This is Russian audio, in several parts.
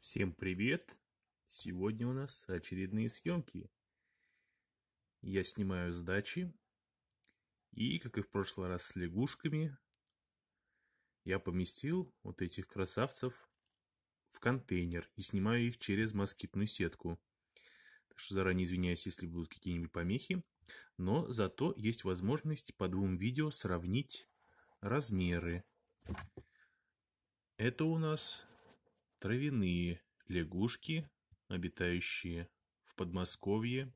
Всем привет! Сегодня у нас очередные съемки. Я снимаю с дачи. И, как и в прошлый раз с лягушками, я поместил вот этих красавцев в контейнер и снимаю их через москитную сетку. Так что заранее извиняюсь, если будут какие-нибудь помехи. Но зато есть возможность по двум видео сравнить размеры. Это у нас травяные лягушки, обитающие в Подмосковье.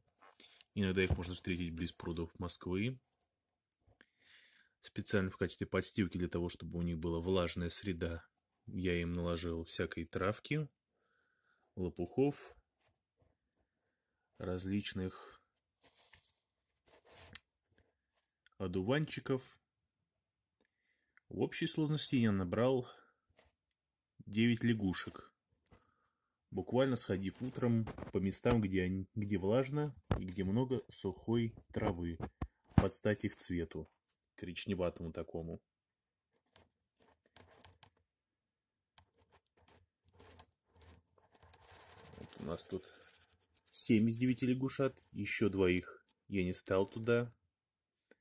Иногда их можно встретить близ прудов Москвы. Специально в качестве подстилки для того, чтобы у них была влажная среда, я им наложил всякой травки, лопухов, различных одуванчиков. В общей сложности я набрал девять лягушек, буквально сходив утром по местам, где, они, где влажно и где много сухой травы, подстать их цвету, коричневатому такому. Вот у нас тут семь из девяти лягушат, еще двоих я не стал туда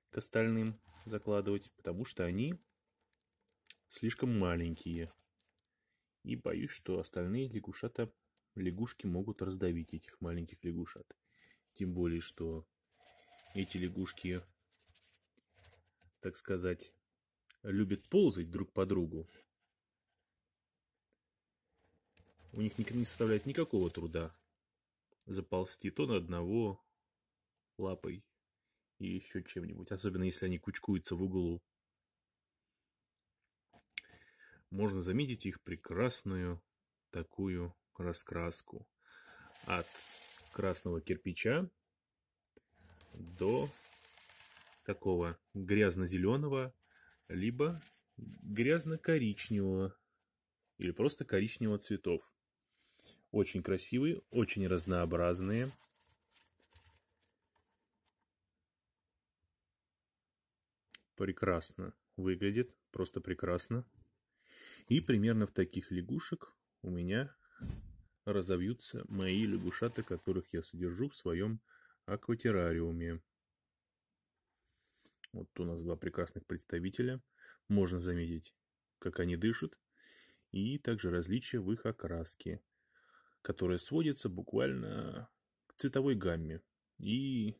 к остальным закладывать, потому что они слишком маленькие. И боюсь, что остальные лягушата, лягушки могут раздавить этих маленьких лягушат. Тем более, что эти лягушки, так сказать, любят ползать друг по другу. У них не составляет никакого труда заползти то на одного лапой и еще чем-нибудь. Особенно если они кучкуются в углу можно заметить их прекрасную такую раскраску от красного кирпича до такого грязно-зеленого, либо грязно-коричневого или просто коричневого цветов. Очень красивые, очень разнообразные. Прекрасно выглядит, просто прекрасно. И примерно в таких лягушек у меня разовьются мои лягушата, которых я содержу в своем акватерариуме. Вот у нас два прекрасных представителя. Можно заметить, как они дышат, и также различия в их окраске, которая сводится буквально к цветовой гамме и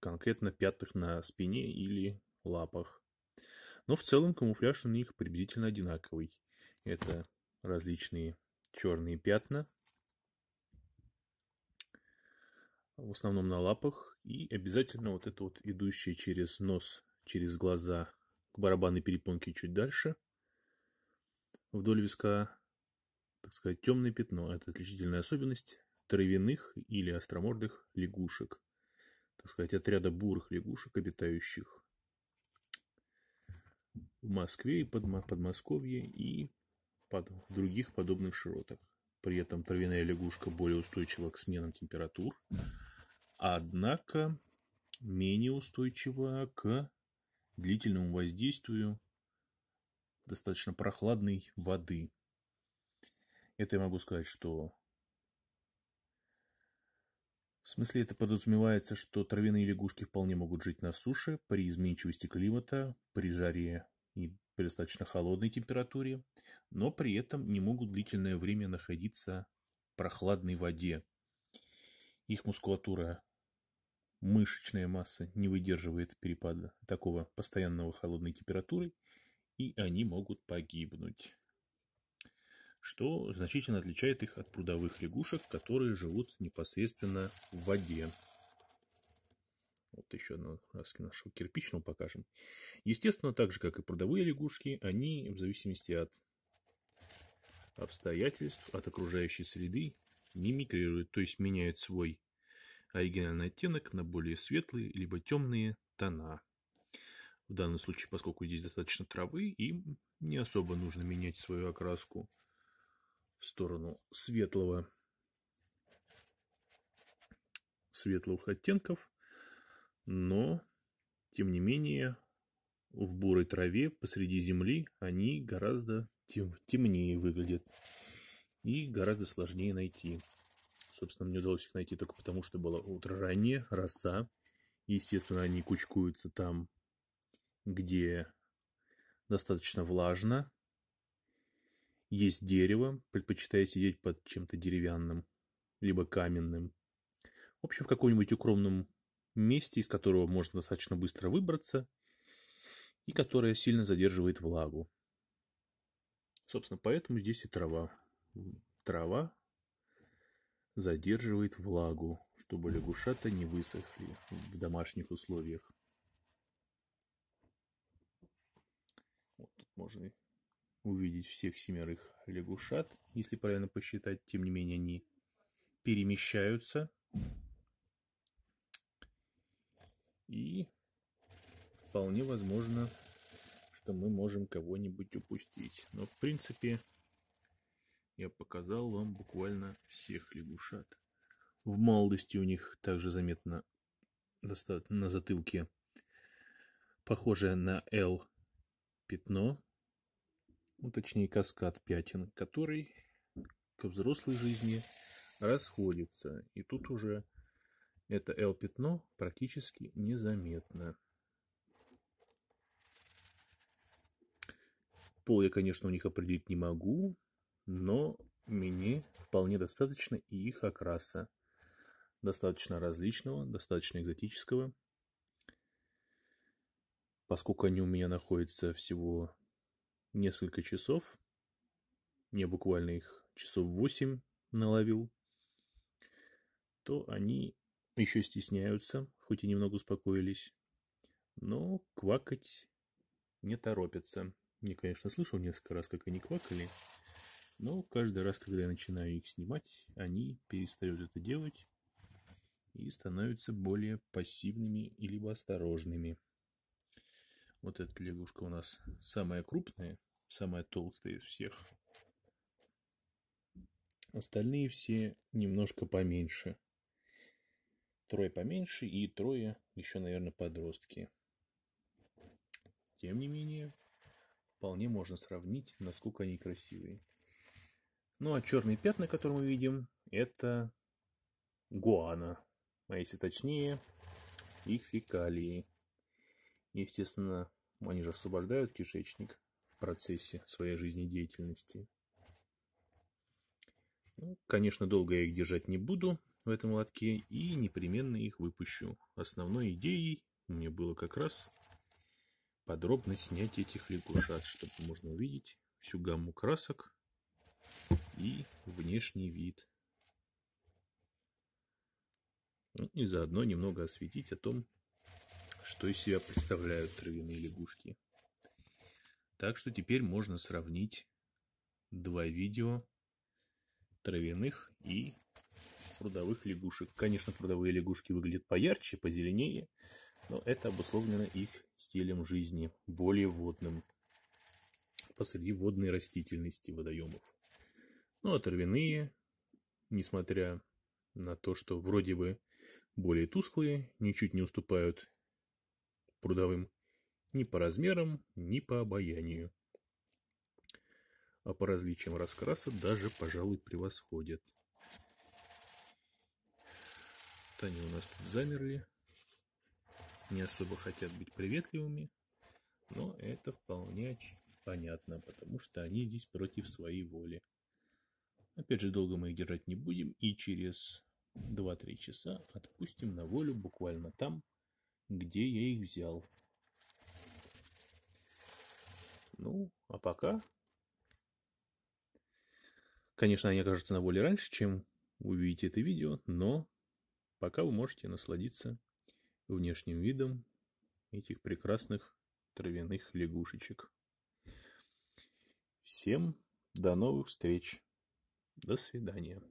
конкретно пятых на спине или лапах. Но в целом камуфляж у них приблизительно одинаковый. Это различные черные пятна, в основном на лапах, и обязательно вот это вот идущее через нос, через глаза к барабанной перепонке чуть дальше, вдоль виска, так сказать, темное пятно. Это отличительная особенность травяных или остромордых лягушек, так сказать, отряда бурых лягушек, обитающих в Москве и Подмосковье и под, в других подобных широтах. При этом травяная лягушка более устойчива к сменам температур, однако менее устойчива к длительному воздействию достаточно прохладной воды. Это я могу сказать, что... В смысле, это подразумевается, что травяные лягушки вполне могут жить на суше при изменчивости климата, при жаре и при достаточно холодной температуре, но при этом не могут длительное время находиться в прохладной воде. Их мускулатура, мышечная масса не выдерживает перепада такого постоянного холодной температуры, и они могут погибнуть что значительно отличает их от прудовых лягушек, которые живут непосредственно в воде. Вот еще одну раз нашу кирпичную покажем. Естественно, так же, как и прудовые лягушки, они в зависимости от обстоятельств, от окружающей среды мимикрируют, то есть меняют свой оригинальный оттенок на более светлые либо темные тона. В данном случае, поскольку здесь достаточно травы, им не особо нужно менять свою окраску в сторону светлого светлых оттенков. Но, тем не менее, в бурой траве посреди земли они гораздо тем, темнее выглядят и гораздо сложнее найти. Собственно, мне удалось их найти только потому, что было утро раннее, роса. Естественно, они кучкуются там, где достаточно влажно. Есть дерево, предпочитая сидеть под чем-то деревянным, либо каменным. В общем, в каком-нибудь укромном месте, из которого можно достаточно быстро выбраться и которое сильно задерживает влагу. Собственно, поэтому здесь и трава. Трава задерживает влагу, чтобы лягушата не высохли в домашних условиях. Вот тут можно увидеть всех семерых лягушат, если правильно посчитать. Тем не менее, они перемещаются вполне возможно, что мы можем кого-нибудь упустить. Но в принципе я показал вам буквально всех лягушат. В молодости у них также заметно на затылке похожее на L пятно, ну, точнее каскад пятен, который к взрослой жизни расходится. И тут уже это L-пятно практически незаметно. Пол я, конечно, у них определить не могу, но мне вполне достаточно и их окраса. Достаточно различного, достаточно экзотического. Поскольку они у меня находятся всего несколько часов, мне буквально их часов 8 наловил, то они еще стесняются, хоть и немного успокоились, но квакать не торопятся. Я, конечно, слышал несколько раз, как они квакали, но каждый раз, когда я начинаю их снимать, они перестают это делать и становятся более пассивными или либо осторожными. Вот эта лягушка у нас самая крупная, самая толстая из всех. Остальные все немножко поменьше. Трое поменьше и трое еще, наверное, подростки. Тем не менее, вполне можно сравнить, насколько они красивые. Ну а черные пятна, которые мы видим, это гуана, а если точнее, их фекалии. Естественно, они же освобождают кишечник в процессе своей жизнедеятельности. Ну, конечно, долго я их держать не буду в этом лотке и непременно их выпущу. Основной идеей мне было как раз подробно снять этих лягушат, чтобы можно увидеть всю гамму красок и внешний вид. Ну, и заодно немного осветить о том, что из себя представляют травяные лягушки. Так что теперь можно сравнить два видео травяных и прудовых лягушек. Конечно, прудовые лягушки выглядят поярче, позеленее, но это обусловлено их стилем жизни, более водным, посреди водной растительности водоемов. Ну а оторвяные, несмотря на то, что вроде бы более тусклые, ничуть не уступают прудовым ни по размерам, ни по обаянию. А по различиям раскраса даже, пожалуй, превосходят. Они у нас тут замерли не особо хотят быть приветливыми, но это вполне понятно, потому что они здесь против своей воли. Опять же, долго мы их держать не будем, и через 2-3 часа отпустим на волю буквально там, где я их взял. Ну, а пока... Конечно, они окажутся на воле раньше, чем увидите это видео, но пока вы можете насладиться внешним видом этих прекрасных травяных лягушечек. Всем до новых встреч. До свидания.